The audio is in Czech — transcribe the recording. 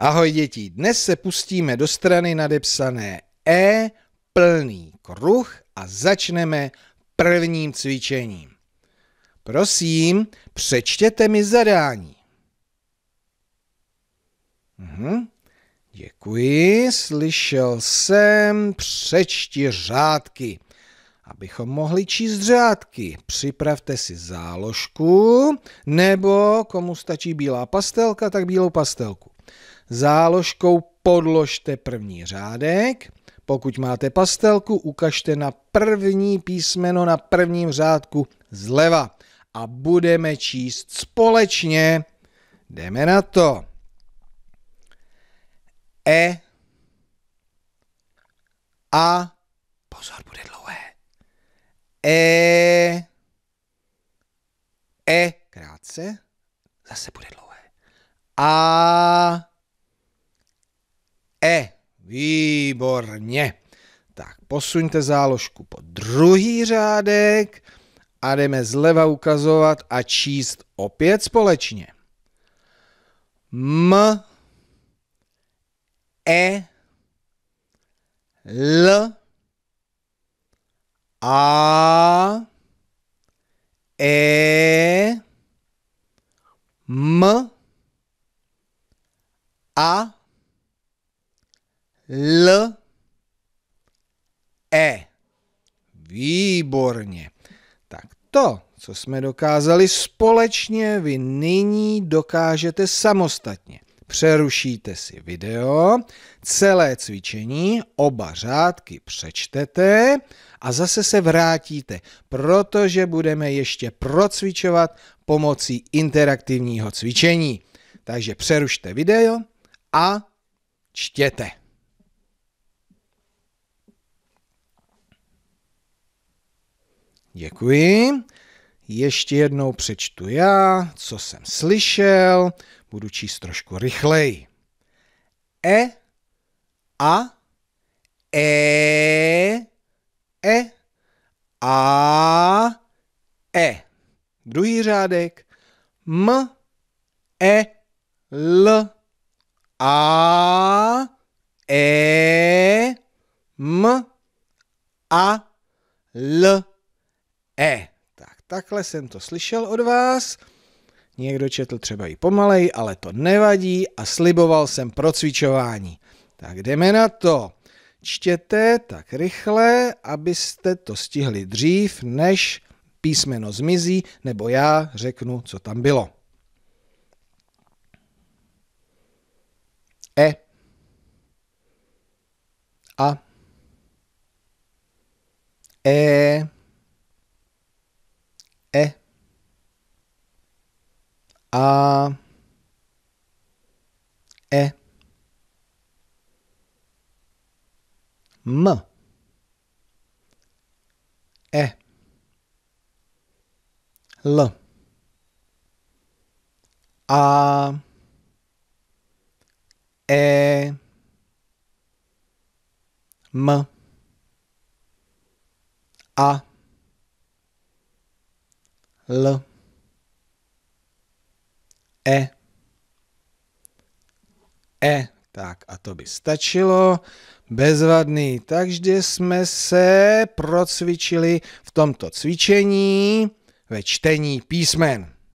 Ahoj děti, dnes se pustíme do strany nadepsané E, plný kruh a začneme prvním cvičením. Prosím, přečtěte mi zadání. Mhm. Děkuji, slyšel jsem, přečti řádky. Abychom mohli číst řádky, připravte si záložku, nebo komu stačí bílá pastelka, tak bílou pastelku. Záložkou podložte první řádek. Pokud máte pastelku, ukažte na první písmeno na prvním řádku zleva a budeme číst společně. Jdeme na to. E a pozor, bude dlouhé. E e krátce, zase bude dlouhé. A Výborně. Tak posuňte záložku po druhý řádek a jdeme zleva ukazovat a číst opět společně. M, E, L, A, E, M, A, L E. Výborně. Tak to, co jsme dokázali společně, vy nyní dokážete samostatně. Přerušíte si video, celé cvičení, oba řádky přečtete a zase se vrátíte, protože budeme ještě procvičovat pomocí interaktivního cvičení. Takže přerušte video a čtěte. Děkuji. Ještě jednou přečtu já, co jsem slyšel, budu číst trošku rychleji. E, a, e, e, a, e. Druhý řádek. M, e, l, a, e, m, a, l, E. Tak takhle jsem to slyšel od vás. Někdo četl třeba i pomalej, ale to nevadí a sliboval jsem procvičování. Tak jdeme na to. Čtěte tak rychle, abyste to stihli dřív, než písmeno zmizí, nebo já řeknu, co tam bylo. E. A. E. E A E M E L A E M A L E E. Tak a to by stačilo, bezvadný. Takže jsme se procvičili v tomto cvičení ve čtení písmen.